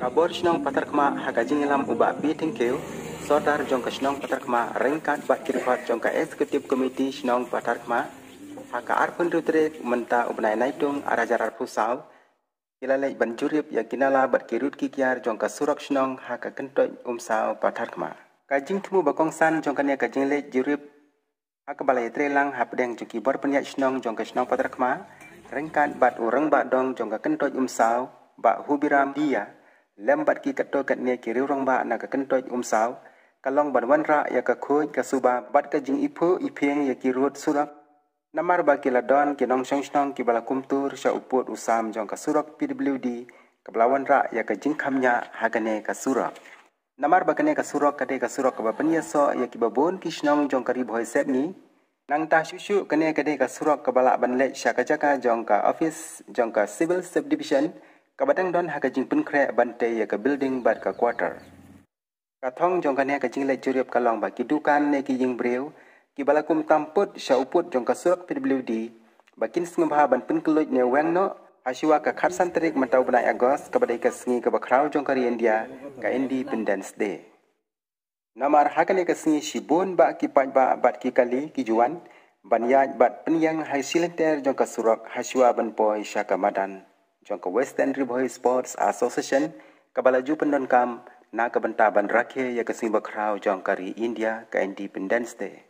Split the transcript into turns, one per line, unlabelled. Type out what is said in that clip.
kabor shinong patarkma hagajinglam uba beating kew sodar jongka shinong patarkma rengkat bakir khat jongka executive committee shinong patarkma haka arpun rutre menta ubnai naitung arajar arpu saw kilalai banjurip yang kinala berkirut kikiar jongka surak shinong haka kentoy um saw patarkma kajing tumu bakong san jongka ne kajing le jurip haka balai trelang hapdeng juki bor penyak shinong jongka shinong patarkma rengkat bat urang bat dong jongka kentoy um saw ba hubiram dia ya lem bat ki ka to ka ne ki ri rong ba na ka kan to um sao ka long ban wan ra ya ka khoi ka su ba bat ka jing ipo i ya ki rot su ra na mar ba ki la don ki nong shang shang ki bala kum tur sha upot u jong ka surak pwd ka bala wan ra ya ka jing kham nya ha ka ne ka sura na mar ba ka ne ka sura ka de ka sura ka ba pan ya so ya ki ba bon ki shnong jong ka ri bhoi set ni nang ta shu shu ka ne ka de ka sura ka bala ban le sha ka cha jong ka office jong ka civil subdivision ka badang don haka jing pun bante ya ka building bad ka quarter ka thong jong ha jing le jurep ka long ba ki dukan ne ki jing brew ki balakum tamput sha uput jong ka pwd ba kin sing ba ha ban pun kloj ne wang no Asyua ha ka khatsan terik mentau benai agos kepada ika sengi ke bakrau jong ka riendia ka independence day. Namar hakane ka sengi si bon ba ki pat ba bat ki kali ki juan ban yaj bat penyang hai silenter jong ka surak hasyua ban po isha madan. Jangka Western Riboy Sports Association, kebala ju pendon kam, na kebentaban rakyat yang kesimba kerau jangkari India ke Independence Day.